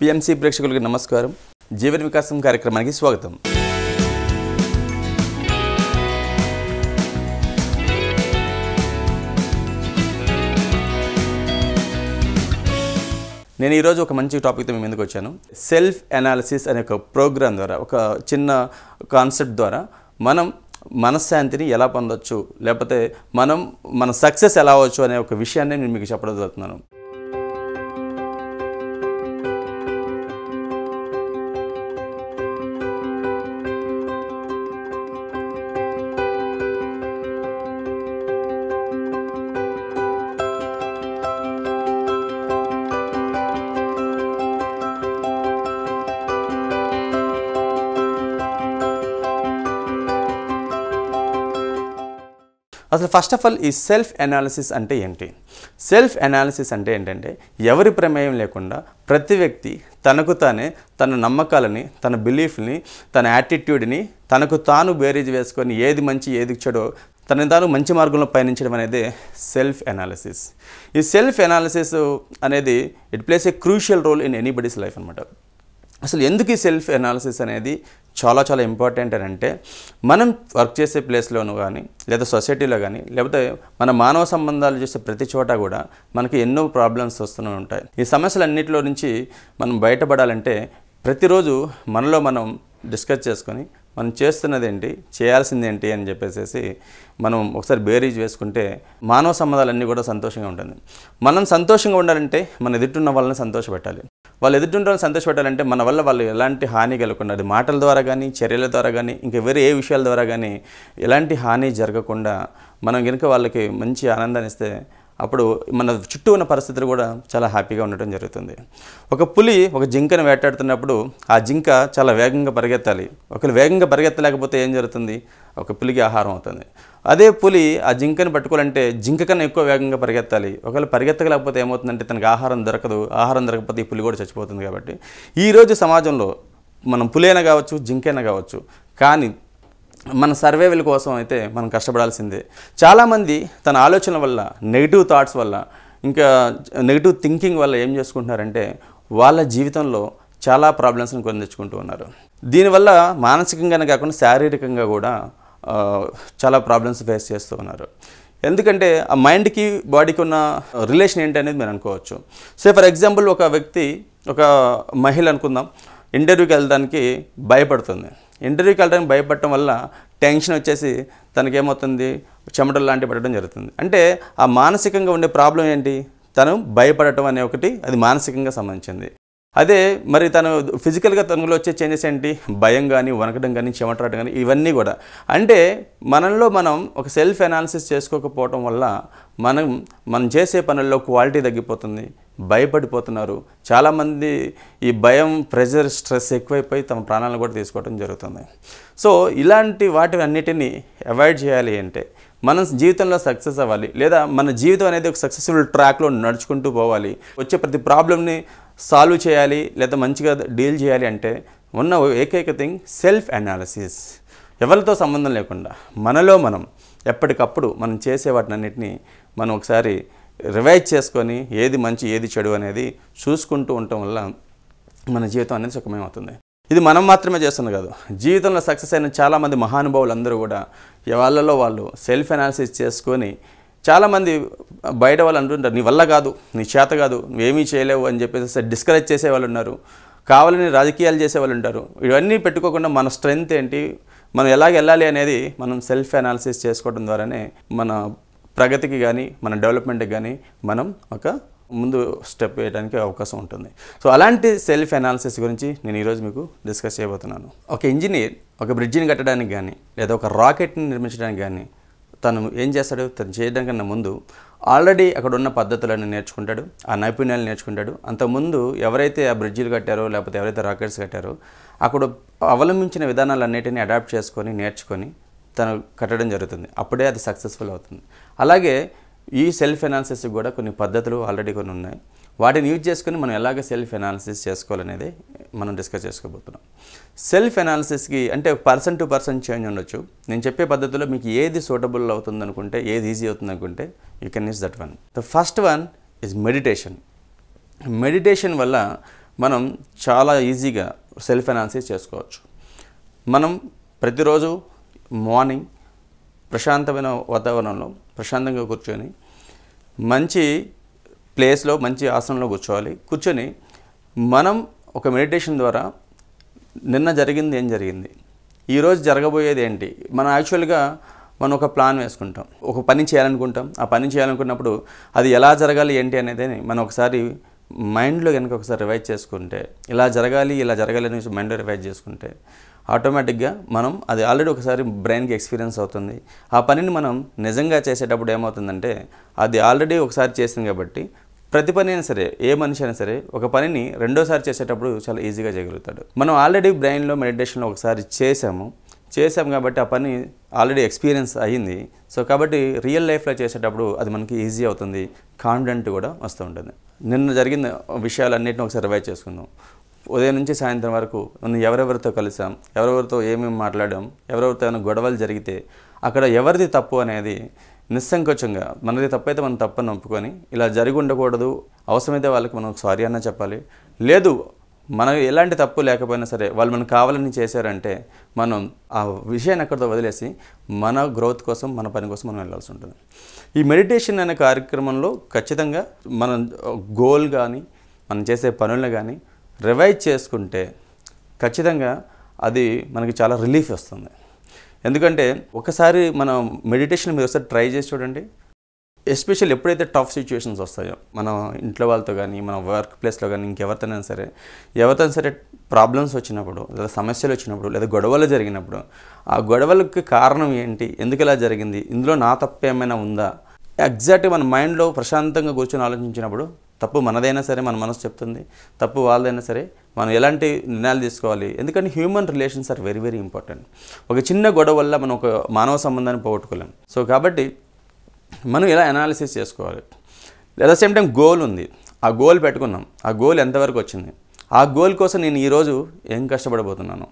PMC ప్రేక్షకులకు నమస్కారం జీవన వికాసం కార్యక్రమానికి స్వాగతం నేను ఈరోజు ఒక మంచి టాపిక్తో మేము ఎందుకు వచ్చాను సెల్ఫ్ అనాలిసిస్ అనే ఒక ప్రోగ్రామ్ ద్వారా ఒక చిన్న కాన్సెప్ట్ ద్వారా మనం మనశ్శాంతిని ఎలా పొందొచ్చు లేకపోతే మనం మన సక్సెస్ ఎలా అవ్వచ్చు అనే ఒక విషయాన్ని నేను మీకు చెప్పడం జరుగుతున్నాను అసలు ఫస్ట్ ఆఫ్ ఆల్ ఈ సెల్ఫ్ అనాలిసిస్ అంటే ఏంటి సెల్ఫ్ అనాలిసిస్ అంటే ఏంటంటే ఎవరి ప్రమేయం లేకుండా ప్రతి వ్యక్తి తనకు తానే తన నమ్మకాలని తన బిలీఫ్ని తన యాటిట్యూడ్ని తనకు తాను బేరీజ్ వేసుకొని ఏది మంచి ఏది చెడో తనని తాను మంచి మార్గంలో పయనించడం అనేది సెల్ఫ్ అనాలిసిస్ ఈ సెల్ఫ్ అనాలిసిస్ అనేది it plays a crucial role in anybody's life అనమాట అసలు ఎందుకు ఈ సెల్ఫ్ అనాలిసిస్ అనేది చాలా చాలా ఇంపార్టెంట్ అని అంటే మనం వర్క్ చేసే ప్లేస్లోనూ కానీ లేదా సొసైటీలో కానీ లేకపోతే మన మానవ సంబంధాలు చేసే ప్రతి చోట కూడా మనకి ఎన్నో ప్రాబ్లమ్స్ వస్తూనే ఉంటాయి ఈ సమస్యలన్నింటిలో నుంచి మనం బయటపడాలంటే ప్రతిరోజు మనలో మనం డిస్కస్ చేసుకొని మనం చేస్తున్నది ఏంటి చేయాల్సింది ఏంటి అని చెప్పేసి మనం ఒకసారి బేరీజ్ వేసుకుంటే మానవ సంబంధాలన్నీ కూడా సంతోషంగా ఉంటుంది మనం సంతోషంగా ఉండాలంటే మన ఎదుటిన్న వాళ్ళని సంతోషపెట్టాలి వాళ్ళు ఎదుటింటారు సంతోషపెట్టాలంటే మన వల్ల వాళ్ళు ఎలాంటి హాని కలగకుండా అది మాటల ద్వారా కానీ చర్యల ద్వారా కానీ ఇంకా వేరే ఏ విషయాల ద్వారా కానీ ఎలాంటి హాని జరగకుండా మనం కనుక వాళ్ళకి మంచి ఆనందాన్ని ఇస్తే అప్పుడు మన చుట్టూ ఉన్న పరిస్థితులు కూడా చాలా హ్యాపీగా ఉండటం జరుగుతుంది ఒక పులి ఒక జింకను వేటాడుతున్నప్పుడు ఆ జింక చాలా వేగంగా పరిగెత్తాలి ఒకరు వేగంగా పరిగెత్తలేకపోతే ఏం జరుగుతుంది ఒక పులికి ఆహారం అవుతుంది అదే పులి ఆ జింకని పట్టుకోవాలంటే జింక కన్నా ఎక్కువ వేగంగా పరిగెత్తాలి ఒకవేళ పరిగెత్తకలేకపోతే ఏమవుతుందంటే తనకు ఆహారం దొరకదు ఆహారం దొరకకపోతే ఈ పులి కూడా చచ్చిపోతుంది కాబట్టి ఈరోజు సమాజంలో మనం పులైనా కావచ్చు జింకైనా కావచ్చు కానీ మన సర్వేవల్ కోసం అయితే మనం కష్టపడాల్సిందే చాలామంది తన ఆలోచన వల్ల నెగిటివ్ థాట్స్ వల్ల ఇంకా నెగిటివ్ థింకింగ్ వల్ల ఏం చేసుకుంటున్నారంటే వాళ్ళ జీవితంలో చాలా ప్రాబ్లమ్స్ని కొని తెచ్చుకుంటూ ఉన్నారు దీనివల్ల మానసికంగానే కాకుండా శారీరకంగా కూడా చాలా ప్రాబ్లమ్స్ ఫేస్ చేస్తూ ఉన్నారు ఎందుకంటే ఆ మైండ్కి బాడీకి ఉన్న రిలేషన్ ఏంటి అనేది మీరు అనుకోవచ్చు సే ఫర్ ఎగ్జాంపుల్ ఒక వ్యక్తి ఒక మహిళ అనుకుందాం ఇంటర్వ్యూకి వెళ్ళడానికి భయపడుతుంది ఇంటర్వ్యూకి వెళ్ళడానికి భయపడటం వల్ల టెన్షన్ వచ్చేసి తనకేమవుతుంది చెమటలు లాంటివి పడటం జరుగుతుంది అంటే ఆ మానసికంగా ఉండే ప్రాబ్లం ఏంటి తను భయపడటం అనే ఒకటి అది మానసికంగా సంబంధించింది అదే మరి తను ఫిజికల్గా తనలో వచ్చే చేంజెస్ ఏంటి భయం కానీ వనకడం కానీ చెమటరాటం కానీ ఇవన్నీ కూడా అంటే మనలో మనం ఒక సెల్ఫ్ అనాలిసిస్ చేసుకోకపోవటం వల్ల మనం మనం చేసే పనుల్లో క్వాలిటీ తగ్గిపోతుంది భయపడిపోతున్నారు చాలామంది ఈ భయం ప్రెషర్ స్ట్రెస్ ఎక్కువైపోయి తమ ప్రాణాలను కూడా తీసుకోవడం జరుగుతుంది సో ఇలాంటి వాటి అన్నిటినీ అవాయిడ్ చేయాలి అంటే మనం జీవితంలో సక్సెస్ అవ్వాలి లేదా మన జీవితం అనేది ఒక సక్సెస్ఫుల్ ట్రాక్లో నడుచుకుంటూ పోవాలి వచ్చే ప్రతి ప్రాబ్లమ్ని సాల్వ్ చేయాలి లేదా మంచిగా డీల్ చేయాలి అంటే ఉన్న ఏకైక థింగ్ సెల్ఫ్ అనాలసిస్ ఎవరితో సంబంధం లేకుండా మనలో మనం ఎప్పటికప్పుడు మనం చేసే వాటినన్నిటిని మనం ఒకసారి రివైజ్ చేసుకొని ఏది మంచి ఏది చెడు అనేది చూసుకుంటూ ఉండటం వల్ల మన జీవితం అనేది సుఖమేమవుతుంది ఇది మనం మాత్రమే చేస్తుంది కాదు జీవితంలో సక్సెస్ అయిన చాలామంది మహానుభావులు అందరూ కూడా వాళ్ళలో వాళ్ళు సెల్ఫ్ అనాలిసిస్ చేసుకొని చాలామంది బయట వాళ్ళు అంటుంటారు నీ వల్ల కాదు నీ చేత కాదు నువ్వేమీ చేయలేవు అని చెప్పేసి డిస్కరేజ్ చేసే వాళ్ళు ఉన్నారు కావాలని రాజకీయాలు చేసే వాళ్ళు ఉంటారు ఇవన్నీ పెట్టుకోకుండా మన స్ట్రెంగ్త్ ఏంటి మనం ఎలాగ వెళ్ళాలి అనేది మనం సెల్ఫ్ అనాలిసిస్ చేసుకోవడం ద్వారానే మన ప్రగతికి కానీ మన డెవలప్మెంట్కి కానీ మనం ఒక ముందు స్టెప్ వేయడానికి అవకాశం ఉంటుంది సో అలాంటి సెల్ఫ్ అనాలిసిస్ గురించి నేను ఈరోజు మీకు డిస్కస్ చేయబోతున్నాను ఒక ఇంజనీర్ ఒక బ్రిడ్జిని కట్టడానికి కానీ లేదా ఒక రాకెట్ని నిర్మించడానికి కానీ తను ఏం చేస్తాడు తను చేయడం కన్నా ముందు ఆల్రెడీ అక్కడ ఉన్న పద్ధతులను నేర్చుకుంటాడు ఆ నైపుణ్యాలు నేర్చుకుంటాడు అంతకుముందు ఎవరైతే ఆ బ్రిడ్జిలు కట్టారో లేకపోతే ఎవరైతే రాకెట్స్ కట్టారో అక్కడ అవలంబించిన విధానాలన్నిటినీ అడాప్ట్ చేసుకొని నేర్చుకొని తను కట్టడం జరుగుతుంది అప్పుడే అది సక్సెస్ఫుల్ అవుతుంది అలాగే ఈ సెల్ఫ్ ఎనాలిసిస్ కూడా కొన్ని పద్ధతులు ఆల్రెడీ కొన్ని ఉన్నాయి వాటిని యూజ్ చేసుకుని మనం ఎలాగ సెల్ఫ్ ఎనాలిసిస్ చేసుకోవాలనేది మనం డిస్కస్ చేసుకోబోతున్నాం సెల్ఫ్ ఎనాలిసిస్కి అంటే పర్సన్ టు పర్సన్ చేంజ్ ఉండొచ్చు నేను చెప్పే పద్ధతిలో మీకు ఏది సూటబుల్ అవుతుంది అనుకుంటే ఏది ఈజీ అవుతుంది అనుకుంటే you can is that one the first one is meditation meditation వల్ల మనం చాలా ఈజీగా సెల్ఫ్ ఎనాలిసిస్ చేసుకోవచ్చు మనం ప్రతిరోజు మార్నింగ్ ప్రశాంతమైన వాతావరణంలో ప్రశాంతంగా కూర్చొని మంచి ప్లేస్లో మంచి ఆసనంలో కూర్చోవాలి కూర్చొని మనం ఒక మెడిటేషన్ ద్వారా నిన్న జరిగింది ఏం జరిగింది ఈరోజు జరగబోయేది ఏంటి మనం యాక్చువల్గా మనం ఒక ప్లాన్ వేసుకుంటాం ఒక పని చేయాలనుకుంటాం ఆ పని చేయాలనుకున్నప్పుడు అది ఎలా జరగాలి ఏంటి అనేది మనం ఒకసారి మైండ్లో కనుక ఒకసారి రివైజ్ చేసుకుంటే ఇలా జరగాలి ఇలా జరగాలి అనేసి మైండ్లో రివైజ్ చేసుకుంటే ఆటోమేటిక్గా మనం అది ఆల్రెడీ ఒకసారి బ్రెయిన్కి ఎక్స్పీరియన్స్ అవుతుంది ఆ పనిని మనం నిజంగా చేసేటప్పుడు ఏమవుతుందంటే అది ఆల్రెడీ ఒకసారి చేసింది కాబట్టి ప్రతి పని అయినా సరే ఏ మనిషి అయినా సరే ఒక పనిని రెండోసారి చేసేటప్పుడు చాలా ఈజీగా చేయగలుగుతాడు మనం ఆల్రెడీ బ్రెయిన్లో మెడిటేషన్లో ఒకసారి చేసాము చేసాం కాబట్టి ఆ పని ఆల్రెడీ ఎక్స్పీరియన్స్ అయ్యింది సో కాబట్టి రియల్ లైఫ్లో చేసేటప్పుడు అది మనకి ఈజీ అవుతుంది కాన్ఫిడెంట్ కూడా వస్తూ ఉంటుంది నిన్న జరిగిన విషయాలన్నింటినీ ఒకసారి రివైజ్ చేసుకుందాం ఉదయం నుంచి సాయంత్రం వరకు నన్ను ఎవరెవరితో కలిసాం ఎవరెవరితో ఏమేమి మాట్లాడాం ఎవరెవరితో ఏమైనా గొడవలు జరిగితే అక్కడ ఎవరిది తప్పు అనేది నిస్సంకోచంగా మనది తప్పైతే మనం తప్పని ఒప్పుకొని ఇలా జరిగి ఉండకూడదు అవసరమైతే వాళ్ళకి మనం సారీ అన్న చెప్పాలి లేదు మనం ఎలాంటి తప్పు లేకపోయినా సరే వాళ్ళు మనకు కావాలని చేశారంటే మనం ఆ విషయాన్ని అక్కడితో వదిలేసి మన గ్రోత్ కోసం మన పని కోసం మనం వెళ్ళాల్సి ఉంటుంది ఈ మెడిటేషన్ అనే కార్యక్రమంలో ఖచ్చితంగా మనం గోల్ కానీ మనం చేసే పనులను కానీ రివైజ్ చేసుకుంటే ఖచ్చితంగా అది మనకి చాలా రిలీఫ్ వస్తుంది ఎందుకంటే ఒకసారి మనం మెడిటేషన్ మీరు ఒకసారి ట్రై చేసి చూడండి ఎస్పెషల్ ఎప్పుడైతే టఫ్ సిచ్యువేషన్స్ వస్తాయో మనం ఇంట్లో వాళ్ళతో కానీ మన వర్క్ ప్లేస్లో కానీ ఇంకెవరితోనైనా సరే ఎవరితో సరే ప్రాబ్లమ్స్ వచ్చినప్పుడు లేదా సమస్యలు వచ్చినప్పుడు లేదా గొడవలు జరిగినప్పుడు ఆ గొడవలకు కారణం ఏంటి ఎందుకు ఇలా జరిగింది ఇందులో నా తప్పు ఏమైనా ఉందా ఎగ్జాక్ట్గా మన మైండ్లో ప్రశాంతంగా కూర్చొని ఆలోచించినప్పుడు తప్పు మనదైనా సరే మన మనసు చెప్తుంది తప్పు వాళ్ళదైనా సరే మనం ఎలాంటి నిర్ణయాలు తీసుకోవాలి ఎందుకంటే human relations are very very important ఒక చిన్న గొడవ వల్ల మనం ఒక మానవ సంబంధాన్ని పోగొట్టుకోలేం సో కాబట్టి మనం ఎలా అనాలిసిస్ చేసుకోవాలి at the same time goal ఉంది ఆ గోల్ పెట్టుకున్నాం ఆ గోల్ ఎంతవరకు వచ్చింది ఆ గోల్ కోసం నేను ఈరోజు ఏం కష్టపడబోతున్నాను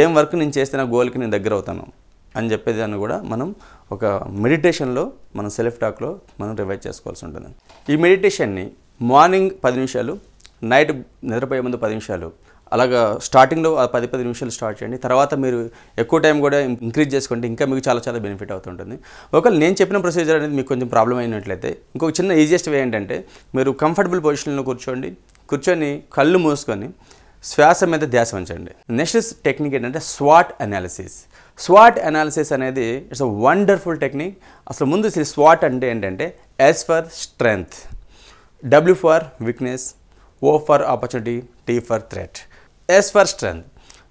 ఏం వర్క్ నేను చేస్తే నా గోల్కి నేను దగ్గర అవుతాను అని చెప్పేది అని కూడా మనం ఒక మెడిటేషన్లో మనం సెల్ఫ్ టాక్లో మనం రివైజ్ చేసుకోవాల్సి ఉంటుంది ఈ మెడిటేషన్ని మార్నింగ్ పది నిమిషాలు నైట్ నిద్రపోయే ముందు పది నిమిషాలు అలాగా స్టార్టింగ్లో పది పది నిమిషాలు స్టార్ట్ చేయండి తర్వాత మీరు ఎక్కువ టైం కూడా ఇంక్రీజ్ చేసుకుంటే ఇంకా మీకు చాలా చాలా బెనిఫిట్ అవుతుంటుంది ఒకవేళ నేను చెప్పిన ప్రొసీజర్ అనేది మీకు కొంచెం ప్రాబ్లం అయినట్లయితే ఇంకొక చిన్న ఈజియెస్ట్ వే ఏంటంటే మీరు కంఫర్టబుల్ పొజిషన్లో కూర్చోండి కూర్చొని కళ్ళు మూసుకొని శ్వాస మీద ధ్యాస ఉంచండి నెక్స్ట్ టెక్నిక్ ఏంటంటే స్వాట్ అనాలిసిస్ స్వాట్ అనాలిసిస్ అనేది ఇట్స్ అ వండర్ఫుల్ టెక్నిక్ అసలు ముందు స్వాట్ అంటే ఏంటంటే as for strength W for weakness, O for opportunity, T for threat, S for strength.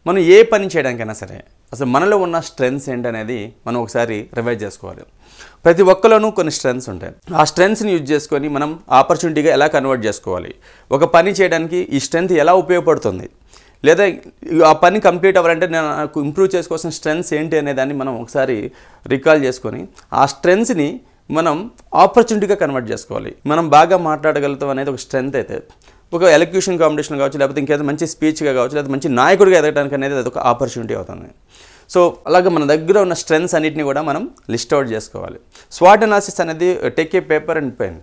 మనం ఏ పని చేయడానికైనా సరే అసలు మనలో ఉన్న స్ట్రెంగ్స్ ఏంటనేది మనం ఒకసారి రివైజ్ చేసుకోవాలి ప్రతి ఒక్కలోనూ కొన్ని స్ట్రెంగ్స్ ఉంటాయి ఆ స్ట్రెంగ్స్ని యూజ్ చేసుకొని మనం ఆపర్చునిటీగా ఎలా కన్వర్ట్ చేసుకోవాలి ఒక పని చేయడానికి ఈ స్ట్రెంగ్త్ ఎలా ఉపయోగపడుతుంది లేదా ఆ పని కంప్లీట్ అవ్వాలంటే నేను నాకు ఇంప్రూవ్ చేసుకోవాల్సిన స్ట్రెంగ్స్ ఏంటి అనేదాన్ని మనం ఒకసారి రికాల్ చేసుకొని ఆ స్ట్రెంగ్స్ని మనం ఆపర్చునిటీగా కన్వర్ట్ చేసుకోవాలి మనం బాగా మాట్లాడగలుగుతాం అనేది ఒక స్ట్రెంత్ అయితే ఒక ఎలక్యూషన్ కాంపిటీషన్ కావచ్చు లేకపోతే ఇంకేదో మంచి స్పీచ్గా కావచ్చు లేకపోతే మంచి నాయకుడిగా ఎదగడానికి అనేది అది ఒక ఆపర్చునిటీ అవుతుంది సో అలాగే మన దగ్గర ఉన్న స్ట్రెంగ్స్ అన్నిటిని కూడా మనం లిస్ట్ అవుట్ చేసుకోవాలి స్వాట్ అనాలిసిస్ అనేది take a paper and pen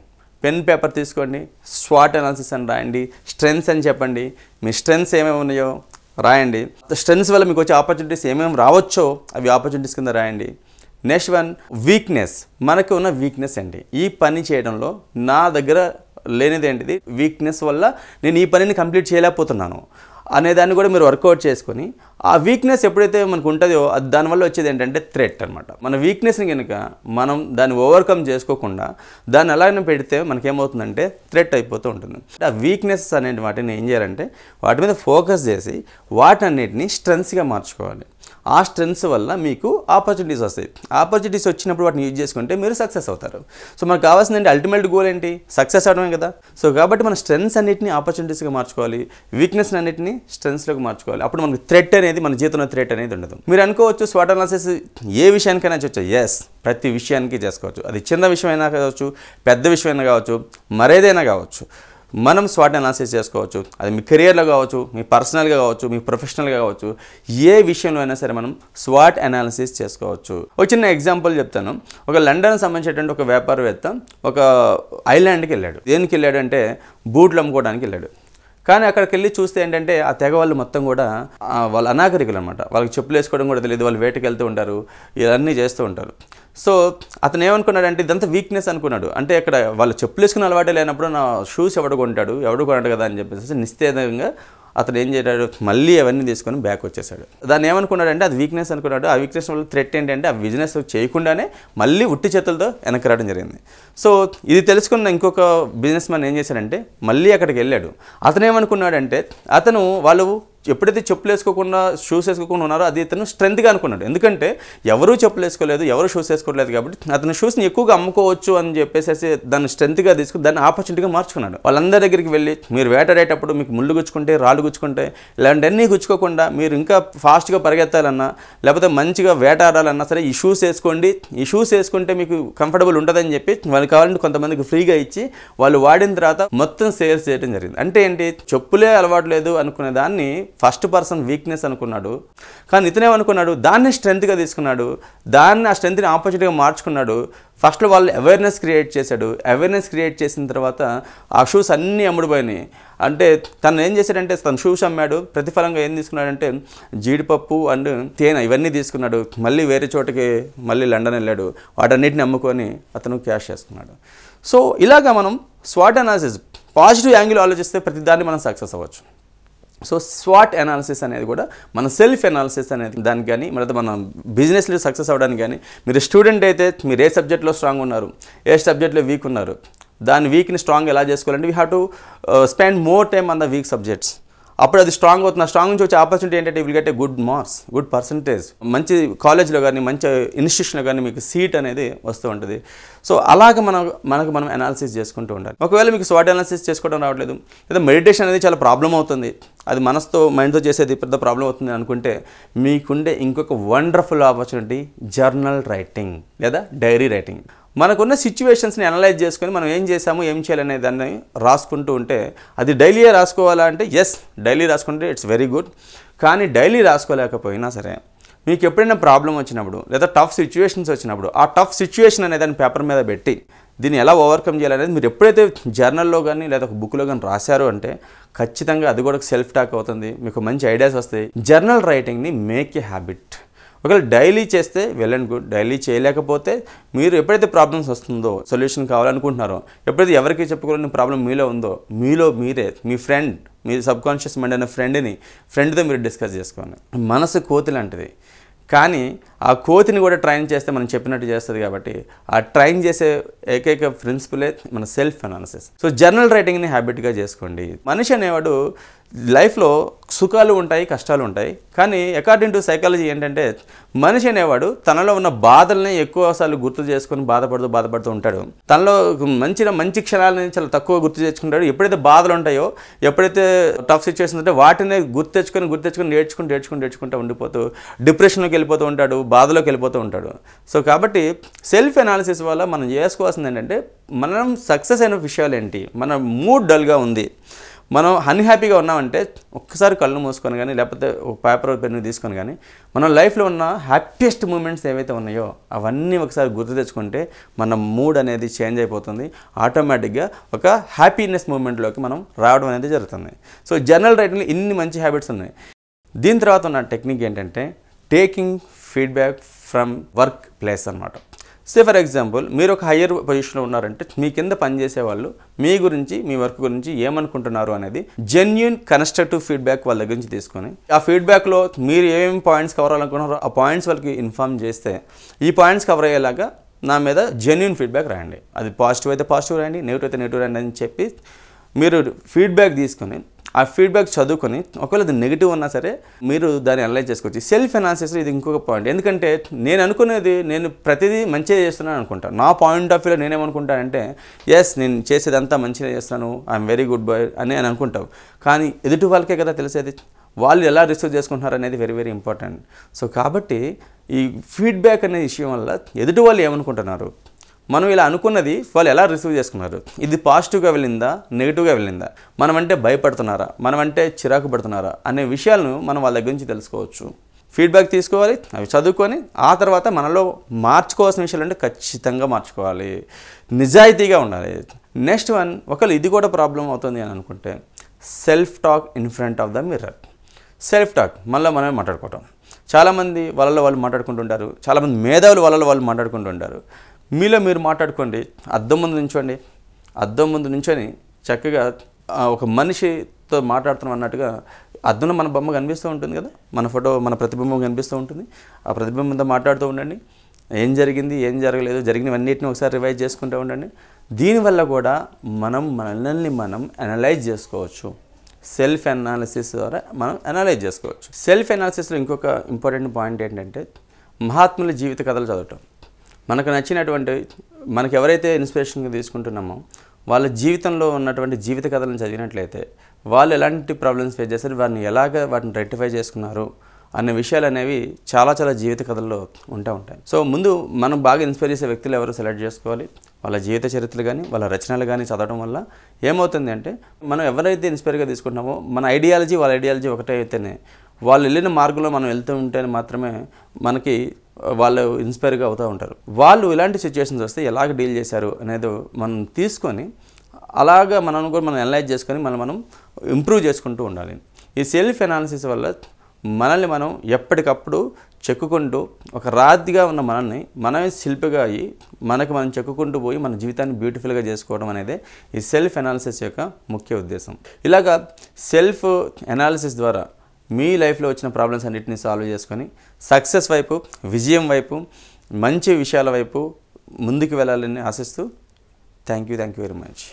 pen paper తీసుకోండి స్వాట్ అనాలిసిస్ అని రాయండి స్ట్రెంగ్స్ అని చెప్పండి మీ స్ట్రెంగ్స్ ఏమేమి ఉన్నాయో రాయండి స్ట్రెంగ్స్ వల్ల మీకు వచ్చే ఆపర్చునిటీస్ ఏమేమి రావచ్చో అవి ఆపర్చునిటీస్ కింద రాయండి నెక్స్ట్ వన్ వీక్నెస్ మనకు ఉన్న వీక్నెస్ అండి ఈ పని చేయడంలో నా దగ్గర లేనిది ఏంటిది వీక్నెస్ వల్ల నేను ఈ పనిని కంప్లీట్ చేయలేకపోతున్నాను అనేదాన్ని కూడా మీరు వర్కౌట్ చేసుకొని ఆ వీక్నెస్ ఎప్పుడైతే మనకు ఉంటుందో అది దానివల్ల వచ్చేది ఏంటంటే థ్రెట్ అనమాట మన వీక్నెస్ని కనుక మనం దాన్ని ఓవర్కమ్ చేసుకోకుండా దాన్ని అలానే పెడితే మనకేమవుతుందంటే థ్రెట్ అయిపోతూ ఉంటుంది ఆ వీక్నెస్ అనేటి వాటిని ఏం చేయాలంటే వాటి మీద ఫోకస్ చేసి వాటన్నిటిని స్ట్రెంగ్స్గా మార్చుకోవాలి ఆ స్ట్రెంగ్స్ వల్ల మీకు ఆపర్చునిటీస్ వస్తాయి ఆపర్చునిటీస్ వచ్చినప్పుడు వాటిని యూజ్ చేసుకుంటే మీరు సక్సెస్ అవుతారు సో మనకు అంటే అల్టిమేట్ గోల్ ఏంటి సక్సెస్ అవడమే కదా సో కాబట్టి మన స్ట్రెంగ్స్ అన్నింటినీ ఆపర్చునిటీస్గా మార్చుకోవాలి వీక్నెస్ అన్నింటినీ స్ట్రెంగ్స్లోకి మార్చుకోవాలి అప్పుడు మనకు థ్రెట్ అనేది మన జీవితంలో థ్రెట్ అనేది ఉండదు మీరు అనుకోవచ్చు స్వాట్ అనాలసిస్ ఏ విషయానికైనా చేయొచ్చు ఎస్ ప్రతి విషయానికి చేసుకోవచ్చు అది చిన్న విషయమైనా కావచ్చు పెద్ద విషయమైనా కావచ్చు మరేదైనా కావచ్చు మనం స్వాట్ అనాలసిస్ చేసుకోవచ్చు అది మీ కెరియర్లో కావచ్చు మీ పర్సనల్గా కావచ్చు మీ ప్రొఫెషనల్గా కావచ్చు ఏ విషయంలో అయినా సరే మనం స్వాట్ అనాలిసిస్ చేసుకోవచ్చు ఒక చిన్న ఎగ్జాంపుల్ చెప్తాను ఒక లండన్ సంబంధించినటువంటి ఒక వ్యాపారవేత్త ఒక ఐలాండ్కి వెళ్ళాడు దేనికి వెళ్ళాడు అంటే బూట్లు అమ్ముకోవడానికి వెళ్ళాడు కానీ అక్కడికి వెళ్ళి చూస్తే ఏంటంటే ఆ తెగ వాళ్ళు మొత్తం కూడా వాళ్ళు అనాగరికులు అనమాట వాళ్ళకి చెప్పులు వేసుకోవడం కూడా తెలియదు వాళ్ళు వేటకి వెళ్తూ ఉంటారు ఇవన్నీ చేస్తూ ఉంటారు సో అతను ఏమనుకున్నాడంటే ఇదంతా వీక్నెస్ అనుకున్నాడు అంటే ఇక్కడ వాళ్ళు చెప్పులు వేసుకుని అలవాటే లేనప్పుడు నా షూస్ ఎవడు కొంటాడు ఎవడు కొనడు కదా అని చెప్పేసి నిశ్చేదంగా అతను ఏం చేశాడు మళ్ళీ అవన్నీ తీసుకొని బ్యాక్ వచ్చేసాడు దాన్ని ఏమనుకున్నాడంటే అది వీక్నెస్ అనుకున్నాడు ఆ వీక్నెస్ వల్ల థ్రెట్ ఏంటంటే ఆ బిజినెస్ చేయకుండానే మళ్ళీ ఉట్టి చేతులతో వెనక్కి రావడం జరిగింది సో ఇది తెలుసుకున్న ఇంకొక బిజినెస్ మ్యాన్ ఏం చేశాడంటే మళ్ళీ అక్కడికి వెళ్ళాడు అతను ఏమనుకున్నాడంటే అతను వాళ్ళు ఎప్పుడైతే చెప్పులు వేసుకోకుండా షూస్ వేసుకోకుండా ఉన్నారో అది ఇతను స్ట్రెంత్గా అనుకున్నాడు ఎందుకంటే ఎవరూ చెప్పులు వేసుకోలేదు ఎవరు షూస్ వేసుకోలేదు కాబట్టి అతను షూస్ని ఎక్కువగా అమ్ముకోవచ్చు అని చెప్పేసి దాన్ని స్ట్రెంత్గా తీసుకుని దాన్ని ఆపర్చునిటీగా మార్చుకున్నాడు వాళ్ళందరి దగ్గరికి వెళ్ళి మీరు వేటాడేటప్పుడు మీకు ముళ్ళు గుచ్చుకుంటే రాళ్ళు గుచ్చుకుంటే ఇలాంటివన్నీ గుచ్చుకోకుండా మీరు ఇంకా ఫాస్ట్గా పరిగెత్తాలన్నా లేకపోతే మంచిగా వేటాడాలన్నా సరే ఈ షూస్ వేసుకోండి ఈ షూస్ వేసుకుంటే మీకు కంఫర్టబుల్ ఉంటుందని చెప్పి వాళ్ళు కావాలంటే కొంతమందికి ఫ్రీగా ఇచ్చి వాళ్ళు వాడిన తర్వాత మొత్తం సేల్స్ చేయడం జరిగింది అంటే ఏంటి చెప్పులే అలవాటు లేదు అనుకునే దాన్ని ఫస్ట్ పర్సన్ వీక్నెస్ అనుకున్నాడు కానీ ఇతనే అనుకున్నాడు దాన్ని స్ట్రెంత్గా తీసుకున్నాడు దాన్ని ఆ స్ట్రెంత్ని ఆపర్చునిటీగా మార్చుకున్నాడు ఫస్ట్లో వాళ్ళు అవేర్నెస్ క్రియేట్ చేశాడు అవేర్నెస్ క్రియేట్ చేసిన తర్వాత ఆ షూస్ అన్నీ అమ్ముడుపోయినాయి అంటే తను ఏం చేశాడంటే తన షూస్ అమ్మాడు ప్రతిఫలంగా ఏం తీసుకున్నాడంటే జీడిపప్పు అండ్ తేనె ఇవన్నీ తీసుకున్నాడు మళ్ళీ వేరే చోటకి మళ్ళీ లండన్ వెళ్ళాడు వాటన్నిటిని అమ్ముకొని అతను క్యాష్ చేసుకున్నాడు సో ఇలాగా మనం స్వాట్ అనాలిసిస్ పాజిటివ్ యాంగిల్ ఆలోచిస్తే ప్రతిదాన్ని మనం సక్సెస్ అవ్వచ్చు సో స్వాట్ అనాలిసిస్ అనేది కూడా మన సెల్ఫ్ అనాలిసిస్ అనేది దానికి కానీ మరి మన బిజినెస్లో సక్సెస్ అవ్వడానికి కానీ మీరు స్టూడెంట్ అయితే మీరు ఏ సబ్జెక్ట్లో స్ట్రాంగ్ ఉన్నారు ఏ సబ్జెక్ట్లో వీక్ ఉన్నారు దాని వీక్ని స్ట్రాంగ్ ఎలా చేసుకోవాలంటే we have to spend more time on the weak subjects అప్పుడు అది స్ట్రాంగ్ అవుతుంది స్ట్రాంగ్ నుంచి వచ్చే ఆపర్చునిటీ ఏంటంటే will get a good marks good percentage మంచి కాలేజ్లో కానీ మంచి ఇన్స్టిట్యూషన్లో కానీ మీకు సీట్ అనేది వస్తూ ఉంటుంది సో అలాగ మనం మనకు మనం అనాలిసిస్ చేసుకుంటూ ఉండాలి ఒకవేళ మీకు స్వాట్ అనాలిసిస్ చేసుకోవడం రావట్లేదు లేదా మెడిటేషన్ అనేది చాలా ప్రాబ్లం అవుతుంది అది మనసుతో మైండ్తో చేసేది పెద్ద ప్రాబ్లం అవుతుంది అనుకుంటే మీకుండే ఇంకొక వండర్ఫుల్ ఆపర్చునిటీ జర్నల్ రైటింగ్ లేదా డైరీ రైటింగ్ మనకున్న సిచ్యువేషన్స్ని అనలైజ్ చేసుకొని మనం ఏం చేసాము ఏం చేయాలనే దాన్ని రాసుకుంటూ ఉంటే అది డైలీయే రాసుకోవాలా అంటే ఎస్ డైలీ రాసుకుంటే ఇట్స్ వెరీ గుడ్ కానీ డైలీ రాసుకోలేకపోయినా సరే మీకు ఎప్పుడైనా ప్రాబ్లం వచ్చినప్పుడు లేదా టఫ్ సిచ్యువేషన్స్ వచ్చినప్పుడు ఆ టఫ్ సిచ్యువేషన్ అనే దాన్ని పేపర్ మీద పెట్టి దీన్ని ఎలా ఓవర్కమ్ చేయాలనేది మీరు ఎప్పుడైతే జర్నల్లో కానీ లేదా ఒక బుక్లో కానీ రాశారు అంటే ఖచ్చితంగా అది కూడా సెల్ఫ్ టాక్ అవుతుంది మీకు మంచి ఐడియాస్ వస్తాయి జర్నల్ రైటింగ్ని మేక్ ఏ హ్యాబిట్ ఒకవేళ డైలీ చేస్తే వెల్ అండ్ గుడ్ డైలీ చేయలేకపోతే మీరు ఎప్పుడైతే ప్రాబ్లమ్స్ వస్తుందో సొల్యూషన్ కావాలనుకుంటున్నారో ఎప్పుడైతే ఎవరికి చెప్పుకోలేని ప్రాబ్లం మీలో ఉందో మీలో మీరే మీ ఫ్రెండ్ మీ సబ్కాన్షియస్ మైండ్ అనే ఫ్రెండ్ని ఫ్రెండ్తో మీరు డిస్కస్ చేసుకోండి మనసు కోతి లాంటిది కానీ ఆ కోతిని కూడా ట్రైన్ చేస్తే మనం చెప్పినట్టు చేస్తుంది కాబట్టి ఆ ట్రైన్ చేసే ఏకైక ప్రిన్సిపలే మన సెల్ఫ్ అనాలిసిస్ సో జర్నల్ రైటింగ్ని హ్యాబిట్గా చేసుకోండి మనిషి అనేవాడు లైఫ్లో సుఖాలు ఉంటాయి కష్టాలు ఉంటాయి కానీ అకార్డింగ్ టు సైకాలజీ ఏంటంటే మనిషి అనేవాడు తనలో ఉన్న బాధల్ని ఎక్కువసార్లు గుర్తు చేసుకుని బాధపడుతూ బాధపడుతూ ఉంటాడు తనలో మంచి మంచి క్షణాలని చాలా తక్కువ గుర్తు చేసుకుంటాడు ఎప్పుడైతే బాధలు ఉంటాయో ఎప్పుడైతే టఫ్ సిచ్యువేషన్ ఉంటే వాటిని గుర్తెచ్చుకొని గుర్తెచ్చుకొని నేర్చుకుని నేర్చుకుని నేర్చుకుంటూ ఉండిపోతూ డిప్రెషన్లోకి వెళ్ళిపోతూ ఉంటాడు బాధలోకి వెళ్ళిపోతూ ఉంటాడు సో కాబట్టి సెల్ఫ్ ఎనాలిసిస్ వల్ల మనం చేసుకోవాల్సింది ఏంటంటే మనం సక్సెస్ అయిన విషయాలు ఏంటి మన మూడ్ డల్గా ఉంది మనం అన్హ్యాపీగా ఉన్నామంటే ఒక్కసారి కళ్ళు మూసుకొని కానీ లేకపోతే ఒక పేపర్ పెన్ను తీసుకొని కానీ మనం లైఫ్లో ఉన్న హ్యాపీయెస్ట్ మూమెంట్స్ ఏవైతే ఉన్నాయో అవన్నీ ఒకసారి గుర్తు తెచ్చుకుంటే మన మూడ్ అనేది చేంజ్ అయిపోతుంది ఆటోమేటిక్గా ఒక హ్యాపీనెస్ మూమెంట్లోకి మనం రావడం అనేది జరుగుతుంది సో జనరల్ రైటింగ్లో ఇన్ని మంచి హ్యాబిట్స్ ఉన్నాయి దీని తర్వాత ఉన్న టెక్నిక్ ఏంటంటే taking feedback from work place అనమాట సే ఫర్ ఎగ్జాంపుల్ మీరు ఒక హయ్యర్ పొజిషన్లో ఉన్నారంటే మీ కింద పనిచేసే వాళ్ళు మీ గురించి మీ వర్క్ గురించి ఏమనుకుంటున్నారు అనేది జెన్యున్ కన్స్ట్రక్టివ్ ఫీడ్బ్యాక్ వాళ్ళ దగ్గర నుంచి తీసుకొని ఆ ఫీడ్బ్యాక్లో మీరు ఏమేమి పాయింట్స్ కవర్ అవ్వాలనుకున్నారో ఆ పాయింట్స్ వాళ్ళకి ఇన్ఫామ్ చేస్తే ఈ పాయింట్స్ కవర్ అయ్యేలాగా నా మీద జెన్యున్ ఫీడ్బ్యాక్ రాయండి అది పాజిటివ్ అయితే పాజిటివ్ రాయండి నెగిటివ్ అయితే నెగిటివ్ రాయండి అని చెప్పి మీరు ఫీడ్బ్యాక్ తీసుకొని ఆ ఫీడ్బ్యాక్ చదువుకొని ఒకవేళ అది నెగిటివ్ ఉన్నా సరే మీరు దాన్ని అనలైజ్ చేసుకోవచ్చు సెల్ఫ్ అనాలిసిస్ ఇది ఇంకొక పాయింట్ ఎందుకంటే నేను అనుకునేది నేను ప్రతిదీ మంచిగా చేస్తున్నాను అనుకుంటాను నా పాయింట్ ఆఫ్ వ్యూలో నేనేమనుకుంటానంటే ఎస్ నేను చేసేదంతా మంచిగా చేస్తాను ఐఎమ్ వెరీ గుడ్ బాయ్ అని అని అనుకుంటావు కానీ ఎదుటి వాళ్ళకే కదా తెలిసేది వాళ్ళు ఎలా రిసీవ్ చేసుకుంటున్నారు అనేది వెరీ వెరీ ఇంపార్టెంట్ సో కాబట్టి ఈ ఫీడ్బ్యాక్ అనే విషయం వల్ల ఎదుటి వాళ్ళు ఏమనుకుంటున్నారు మనం ఇలా అనుకున్నది వాళ్ళు ఎలా రిసీవ్ చేసుకున్నారు ఇది పాజిటివ్గా వెళ్ళిందా నెగిటివ్గా వెళ్ళిందా మనమంటే భయపడుతున్నారా మనమంటే చిరాకు పడుతున్నారా అనే విషయాలను మనం వాళ్ళ దగ్గర నుంచి తెలుసుకోవచ్చు ఫీడ్బ్యాక్ తీసుకోవాలి అవి చదువుకొని ఆ తర్వాత మనలో మార్చుకోవాల్సిన విషయాలు అంటే ఖచ్చితంగా మార్చుకోవాలి నిజాయితీగా ఉండాలి నెక్స్ట్ వన్ ఒకళ్ళు ఇది కూడా ప్రాబ్లం అవుతుంది అని అనుకుంటే self talk in front of the mirror self talk మళ్ళీ మనమే మాట్లాడుకోవటం చాలామంది వాళ్ళలో వాళ్ళు మాట్లాడుకుంటుంటారు చాలామంది మేధావులు వాళ్ళలో వాళ్ళు మాట్లాడుకుంటుంటారు మీలో మీరు మాట్లాడుకోండి అద్దం ముందు నుంచోండి అద్దం ముందు నుంచొని చక్కగా ఒక మనిషితో మాట్లాడుతున్నాం అన్నట్టుగా అద్దంలో మన బొమ్మ కనిపిస్తూ ఉంటుంది కదా మన ఫోటో మన ప్రతిబింబం కనిపిస్తూ ఉంటుంది ఆ ప్రతిబింబంతో మాట్లాడుతూ ఉండండి ఏం జరిగింది ఏం జరగలేదు జరిగినవన్నిటిని ఒకసారి రివైజ్ చేసుకుంటూ ఉండండి దీనివల్ల కూడా మనం మనల్ని మనం అనలైజ్ చేసుకోవచ్చు సెల్ఫ్ అనాలిసిస్ ద్వారా మనం అనలైజ్ చేసుకోవచ్చు సెల్ఫ్ అనాలిసిస్లో ఇంకొక ఇంపార్టెంట్ పాయింట్ ఏంటంటే మహాత్ముల జీవిత కథలు చదవటం మనకు నచ్చినటువంటి మనకు ఎవరైతే ఇన్స్పిరేషన్గా తీసుకుంటున్నామో వాళ్ళ జీవితంలో ఉన్నటువంటి జీవిత కథలను చదివినట్లయితే వాళ్ళు ఎలాంటి ప్రాబ్లమ్స్ ఫేస్ చేశారు వారిని ఎలాగ వాటిని రెక్టిఫై చేసుకున్నారు అనే విషయాలు అనేవి చాలా చాలా జీవిత కథల్లో ఉంటూ ఉంటాయి సో ముందు మనం బాగా ఇన్స్పైర్ చేసే వ్యక్తులు ఎవరు సెలెక్ట్ చేసుకోవాలి వాళ్ళ జీవిత చరిత్రలు కానీ వాళ్ళ రచనలు కానీ చదవడం వల్ల ఏమవుతుంది అంటే మనం ఎవరైతే ఇన్స్పైర్గా తీసుకుంటున్నామో మన ఐడియాలజీ వాళ్ళ ఐడియాలజీ ఒకటే అయితేనే వాళ్ళు వెళ్ళిన మార్గంలో మనం వెళ్తూ ఉంటే మాత్రమే మనకి వాళ్ళు ఇన్స్పైర్గా అవుతూ ఉంటారు వాళ్ళు ఇలాంటి సిచ్యువేషన్స్ వస్తే ఎలాగ డీల్ చేశారు అనేది మనం తీసుకొని అలాగ మనం కూడా మనం ఎనలైజ్ చేసుకొని మనం మనం ఇంప్రూవ్ చేసుకుంటూ ఉండాలి ఈ సెల్ఫ్ ఎనాలిసిస్ వల్ల మనల్ని మనం ఎప్పటికప్పుడు చెక్కుకుంటూ ఒక రాతిగా ఉన్న మనల్ని మనమే శిల్పిగా అయ్యి మనకి మనం చెక్కుకుంటూ పోయి మన జీవితాన్ని బ్యూటిఫుల్గా చేసుకోవడం అనేది ఈ సెల్ఫ్ ఎనాలిసిస్ యొక్క ముఖ్య ఉద్దేశం ఇలాగా సెల్ఫ్ ఎనాలిసిస్ ద్వారా మీ లైఫ్లో వచ్చిన ప్రాబ్లమ్స్ అన్నిటిని సాల్వ్ చేసుకొని సక్సెస్ వైపు విజయం వైపు మంచి విషయాల వైపు ముందుకు వెళ్ళాలని ఆశిస్తూ thank you thank you very much